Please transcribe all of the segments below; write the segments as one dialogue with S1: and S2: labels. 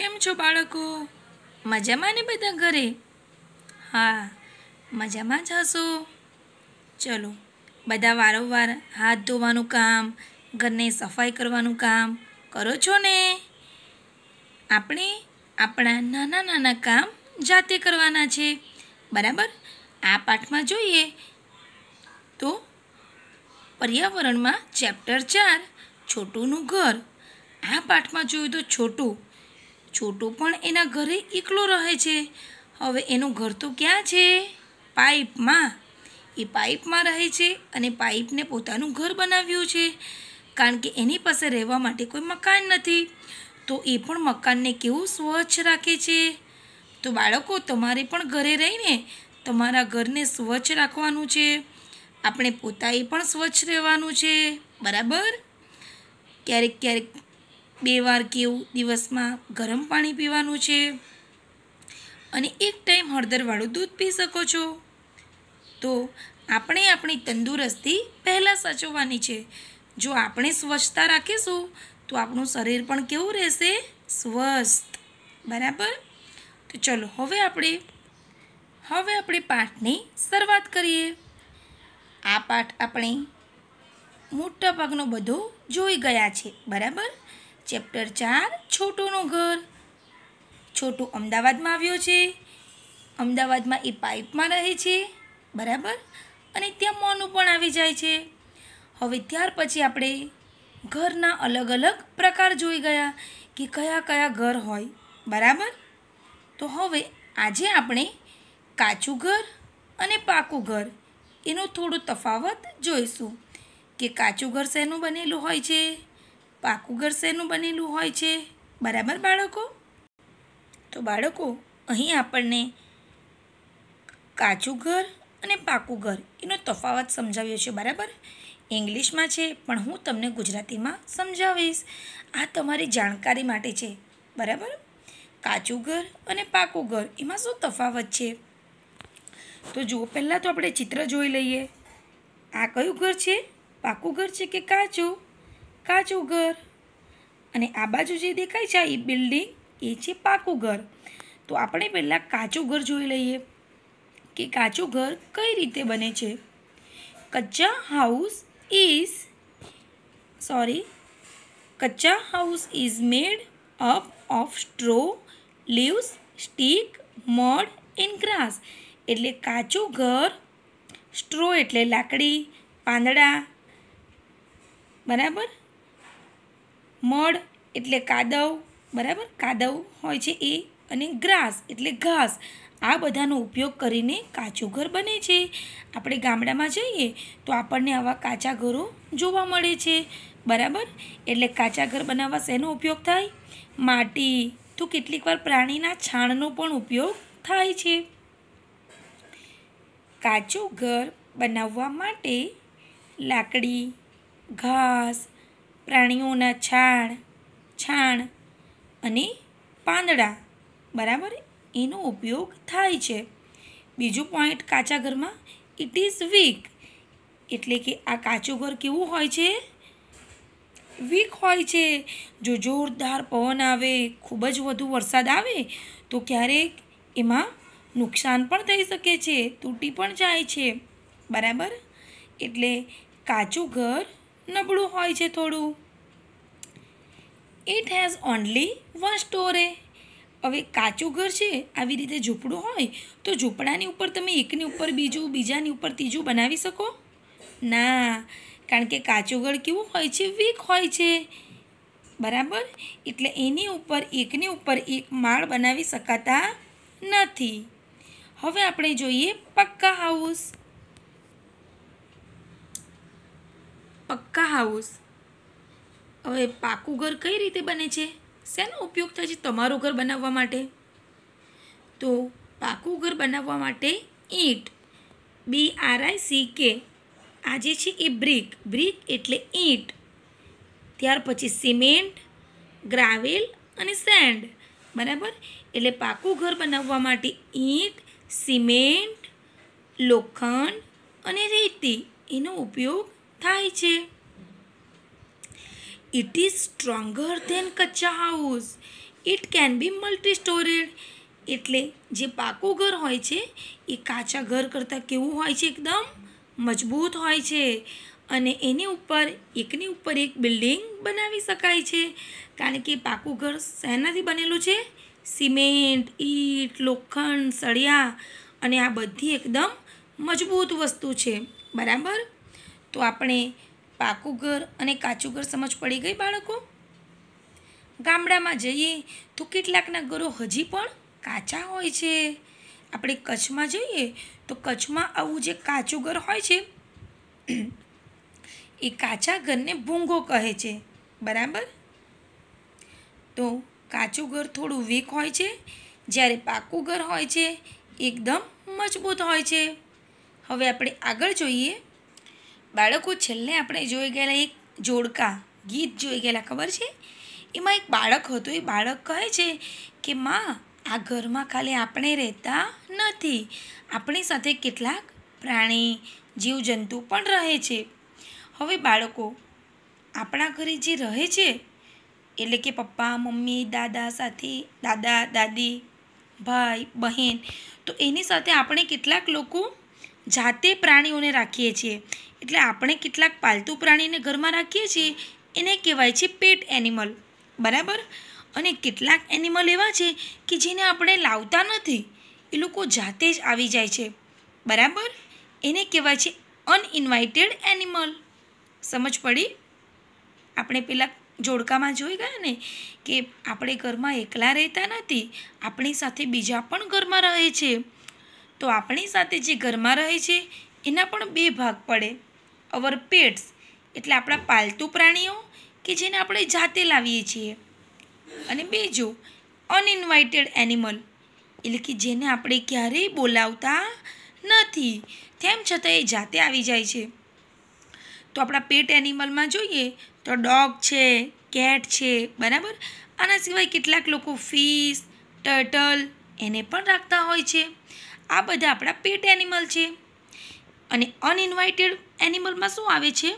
S1: કેમ છો બાળકો મજામાં ને બધા ઘરે હા મજામાં જ હશો ચલો બધા વારંવાર હાથ ધોવાનું કામ ઘરને સફાઈ કરવાનું કામ કરો છો ને આપણે આપણા નાના નાના કામ જાતે કરવાના છે બરાબર આ પાઠમાં જોઈએ તો પર્યાવરણમાં ચેપ્ટર ચાર છોટુંનું ઘર આ પાઠમાં જોયું તો છોટું છોટો પણ એના ઘરે એકલો રહે છે હવે એનું ઘર તો ક્યાં છે પાઇપમાં એ પાઇપમાં રહે છે અને પાઇપને પોતાનું ઘર બનાવ્યું છે કારણ કે એની પાસે રહેવા માટે કોઈ મકાન નથી તો એ પણ મકાનને કેવું સ્વચ્છ રાખે છે તો બાળકો તમારે પણ ઘરે રહીને તમારા ઘરને સ્વચ્છ રાખવાનું છે આપણે પોતાએ પણ સ્વચ્છ રહેવાનું છે બરાબર ક્યારેક ક્યારેક બે વાર કેવું દિવસમાં ગરમ પાણી પીવાનું છે અને એક ટાઈમ હળદરવાળું દૂધ પી શકો છો તો આપણે આપણી તંદુરસ્તી પહેલાં સાચવવાની છે જો આપણે સ્વચ્છતા રાખીશું તો આપણું શરીર પણ કેવું રહેશે સ્વસ્થ બરાબર તો ચલો હવે આપણે હવે આપણે પાઠની શરૂઆત કરીએ આ પાઠ આપણે મોટા ભાગનો બધો જોઈ ગયા છે બરાબર ચેપ્ટર ચાર છોટુનું ઘર છોટું અમદાવાદમાં આવ્યો છે અમદાવાદમાં એ પાઇપમાં રહે છે બરાબર અને ત્યાં મોનું પણ આવી જાય છે હવે ત્યાર પછી આપણે ઘરના અલગ અલગ પ્રકાર જોઈ ગયા કે કયા કયા ઘર હોય બરાબર તો હવે આજે આપણે કાચું ઘર અને પાકું ઘર એનો થોડો તફાવત જોઈશું કે કાચું ઘર શેનું બનેલું હોય છે પાકું ઘર શેનું બનેલું હોય છે બરાબર બાળકો તો બાળકો અહીં આપણને કાચું ઘર અને પાકું ઘર એનો તફાવત સમજાવ્યો છે બરાબર ઇંગ્લિશમાં છે પણ હું તમને ગુજરાતીમાં સમજાવીશ આ તમારી જાણકારી માટે છે બરાબર કાચું ઘર અને પાકું ઘર એમાં શું તફાવત છે તો જુઓ પહેલાં તો આપણે ચિત્ર જોઈ લઈએ આ કયું ઘર છે પાકું ઘર છે કે કાચું કાચું ઘર અને આ બાજુ જે દેખાય છે એ બિલ્ડિંગ એ છે પાકું ઘર તો આપણે પહેલાં કાચું ઘર જોઈ લઈએ કે કાચું ઘર કઈ રીતે બને છે kachcha house is sorry kachcha house is made up of straw leaves stick mud in grass એટલે કાચું ઘર સ્ટ્રો એટલે લાકડી પાંદડા બરાબર મડ એટલે કાદવ બરાબર કાદવ હોય છે એ અને ગ્રાસ એટલે ઘાસ આ બધાનો ઉપયોગ કરીને કાચું ઘર બને છે આપણે ગામડામાં જઈએ તો આપણને આવા કાચા ઘરો જોવા મળે છે બરાબર એટલે કાચા ઘર બનાવવા શેનો ઉપયોગ થાય માટી તો કેટલીક વાર પ્રાણીના છાણનો પણ ઉપયોગ થાય છે કાચું ઘર બનાવવા માટે લાકડી ઘાસ પ્રાણીઓના છાણ છાણ અને પાંદડા બરાબર એનો ઉપયોગ થાય છે બીજું પોઈન્ટ કાચા ઘરમાં ઇટ ઇઝ વીક એટલે કે આ કાચું ઘર કેવું હોય છે વીક હોય છે જો જોરદાર પવન આવે ખૂબ જ વધુ વરસાદ આવે તો ક્યારેક એમાં નુકસાન પણ થઈ શકે છે તૂટી પણ જાય છે બરાબર એટલે કાચું ઘર નબળું હોય છે થોડું it has only one storey હવે કાચું ઘર છે આવી રીતે ઝૂંપડું હોય તો ઝૂંપડાની ઉપર તમે એકની ઉપર બીજું બીજાની ઉપર ત્રીજું બનાવી શકો ના કારણ કે કાચું ઘર કેવું હોય છે વીક હોય છે બરાબર એટલે એની ઉપર એકની ઉપર એક માળ બનાવી શકાતા નથી હવે આપણે જોઈએ પક્કા હાઉસ પક્કા હાઉસ હવે પાકું ઘર કઈ રીતે બને છે શેનો ઉપયોગ થાય છે તમારું ઘર બનાવવા માટે તો પાકું ઘર બનાવવા માટે ઈંટ બી આર આઈ સી કે આ જે છે એ બ્રિક બ્રિક એટલે ઈંટ ત્યાર પછી સિમેન્ટ ગ્રાવેલ અને સેન્ડ બરાબર એટલે પાકું ઘર બનાવવા માટે ઈંટ સિમેન્ટ લોખંડ અને રેતી એનો ઉપયોગ થાય છે it is stronger than kachcha house it can be multi storeyed એટલે જે પાકું ઘર હોય છે એ કાચા ઘર કરતાં કેવું હોય છે એકદમ મજબૂત હોય છે અને એની ઉપર એકની ઉપર એક બિલ્ડિંગ બનાવી શકાય છે કારણ કે પાકું ઘર શેનાથી બનેલું છે સિમેન્ટ ઈટ લોખંડ સળિયા અને આ બધી એકદમ મજબૂત વસ્તુ છે બરાબર તો આપણે પાકું ઘર અને કાચું ઘર સમજ પડી ગઈ બાળકો ગામડામાં જઈએ તો કેટલાકના ઘરો હજી પણ કાચા હોય છે આપણે કચ્છમાં જઈએ તો કચ્છમાં આવું જે કાચું ઘર હોય છે એ કાચા ઘરને ભૂંગો કહે છે બરાબર તો કાચું ઘર થોડું વીક હોય છે જ્યારે પાકું ઘર હોય છે એકદમ મજબૂત હોય છે હવે આપણે આગળ જોઈએ બાળકો છેલ્લે આપણે જોઈ ગયેલા એક જોડકા ગીત જોઈ ગયેલા ખબર છે એમાં એક બાળક હતું એ બાળક કહે છે કે માં આ ઘરમાં ખાલી આપણે રહેતા નથી આપણી સાથે કેટલાક પ્રાણી જીવજંતુ પણ રહે છે હવે બાળકો આપણા ઘરે જે રહે છે એટલે કે પપ્પા મમ્મી દાદા સાથે દાદા દાદી ભાઈ બહેન તો એની સાથે આપણે કેટલાક લોકો જાતે પ્રાણીઓને રાખીએ છીએ એટલે આપણે કેટલાક પાલતુ પ્રાણીને ઘરમાં રાખીએ છીએ એને કહેવાય છે પેટ એનિમલ બરાબર અને કેટલાક એનિમલ એવા છે કે જેને આપણે લાવતા નથી એ લોકો જાતે જ આવી જાય છે બરાબર એને કહેવાય છે અનઇન્વાઇટેડ એનિમલ સમજ પડી આપણે પેલા જોડકામાં જોઈ ગયા ને કે આપણે ઘરમાં એકલા રહેતા નથી આપણી સાથે બીજા પણ ઘરમાં રહે છે તો આપણી સાથે જે ઘરમાં રહે છે એના પણ બે ભાગ પડે અવર પેટ્સ એટલે આપણા પાલતુ પ્રાણીઓ કે જેને આપણે જાતે લાવીએ છીએ અને બીજું અનઇન્વાઇટેડ એનિમલ એટલે કે જેને આપણે ક્યારેય બોલાવતા નથી તેમ છતાં એ જાતે આવી જાય છે તો આપણા પેટ એનિમલમાં જોઈએ તો ડોગ છે કેટ છે બરાબર આના સિવાય કેટલાક લોકો ફિશ ટર્ટલ એને પણ રાખતા હોય છે આ બધા આપણા પેટ એનિમલ છે અને અનઇન્વાઇટેડ એનિમલમાં શું આવે છે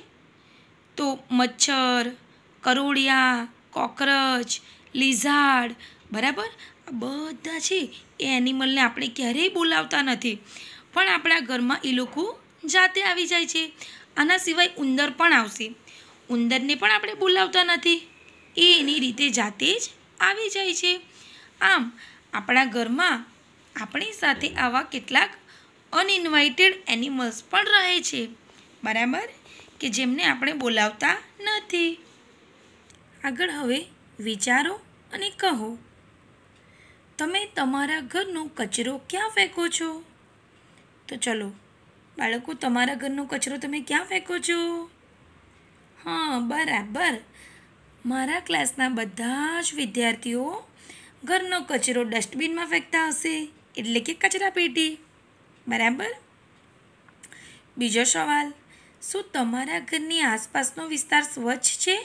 S1: તો મચ્છર કરોળિયા કોકરોચ લીઝાડ બરાબર આ બધા છે એ એનિમલને આપણે ક્યારેય બોલાવતા નથી પણ આપણા ઘરમાં એ લોકો જાતે આવી જાય છે આના સિવાય ઉંદર પણ આવશે ઉંદરને પણ આપણે બોલાવતા નથી એ એની રીતે જાતે જ આવી જાય છે આમ આપણા ઘરમાં આપણી સાથે આવા કેટલાક અનઇન્વાઇટેડ એનિમલ્સ પણ રહે છે બરાબર કે જેમને આપણે બોલાવતા નથી આગળ હવે વિચારો અને કહો તમે તમારા ઘરનો કચરો ક્યાં ફેંકો છો તો ચલો બાળકો તમારા ઘરનો કચરો તમે ક્યાં ફેંકો છો હા બરાબર મારા ક્લાસના બધા જ વિદ્યાર્થીઓ ઘરનો કચરો ડસ્ટબિનમાં ફેંકતા હશે એટલે કે કચરાપેટી બરાબર બીજો સવાલ શું તમારા ઘરની આસપાસનો વિસ્તાર સ્વચ્છ છે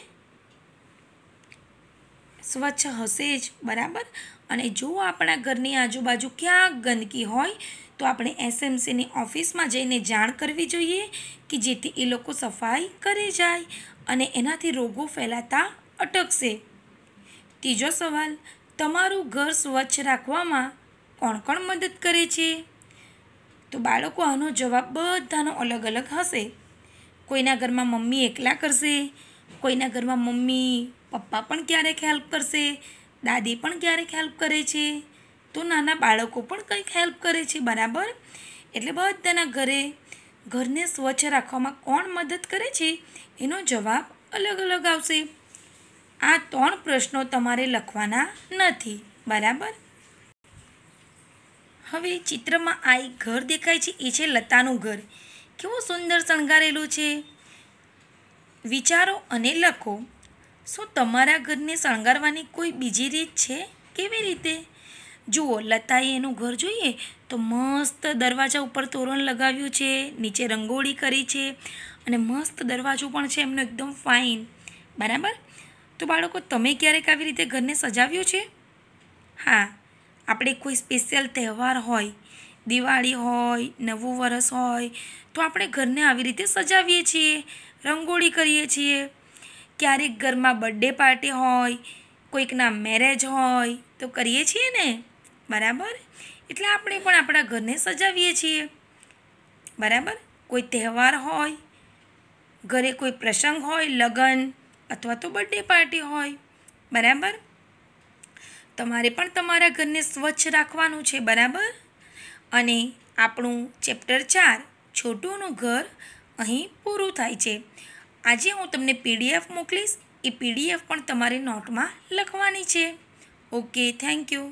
S1: સ્વચ્છ હશે જ બરાબર અને જો આપણા ઘરની આજુબાજુ ક્યાંક ગંદકી હોય તો આપણે એસએમસીની ઓફિસમાં જઈને જાણ કરવી જોઈએ કે જેથી એ લોકો સફાઈ કરે જાય અને એનાથી રોગો ફેલાતા અટકશે ત્રીજો સવાલ તમારું ઘર સ્વચ્છ રાખવામાં કોણ કોણ મદદ કરે છે તો બાળકો આનો જવાબ બધાનો અલગ અલગ હશે કોઈના ઘરમાં મમ્મી એકલા કરશે કોઈના ઘરમાં મમ્મી પપ્પા પણ ક્યારેક હેલ્પ કરશે દાદી પણ ક્યારેક હેલ્પ કરે છે તો નાના બાળકો પણ કંઈક હેલ્પ કરે છે બરાબર એટલે બધાના ઘરે ઘરને સ્વચ્છ રાખવામાં કોણ મદદ કરે છે એનો જવાબ અલગ અલગ આવશે આ ત્રણ પ્રશ્નો તમારે લખવાના નથી બરાબર હવે ચિત્રમાં આ એક ઘર દેખાય છે એ છે લતાનું ઘર કેવું સુંદર શણગારેલું છે વિચારો અને લખો શું તમારા ઘરને શણગારવાની કોઈ બીજી રીત છે કેવી રીતે જુઓ લતાએ એનું ઘર જોઈએ તો મસ્ત દરવાજા ઉપર તોરણ લગાવ્યું છે નીચે રંગોળી કરી છે અને મસ્ત દરવાજો પણ છે એમનો એકદમ ફાઇન બરાબર તો બાળકો તમે ક્યારેક આવી રીતે ઘરને સજાવ્યું છે હા આપણે કોઈ સ્પેશિયલ તહેવાર હોય દિવાળી હોય નવું વરસ હોય તો આપણે ઘરને આવી રીતે સજાવીએ છીએ રંગોળી કરીએ છીએ ક્યારેક ઘરમાં બર્થડે પાર્ટી હોય કોઈકના મેરેજ હોય તો કરીએ છીએ ને બરાબર એટલે આપણે પણ આપણા ઘરને સજાવીએ છીએ બરાબર કોઈ તહેવાર હોય ઘરે કોઈ પ્રસંગ હોય લગ્ન અથવા તો બર્થડે પાર્ટી હોય બરાબર તમારે પણ તમારા ઘરને સ્વચ્છ રાખવાનું છે બરાબર અને આપણું ચેપ્ટર ચાર છોટુંનું ઘર અહીં પૂરું થાય છે આજે હું તમને પીડીએફ મોકલીશ એ પીડીએફ પણ તમારે નોટમાં લખવાની છે ઓકે થેન્ક યુ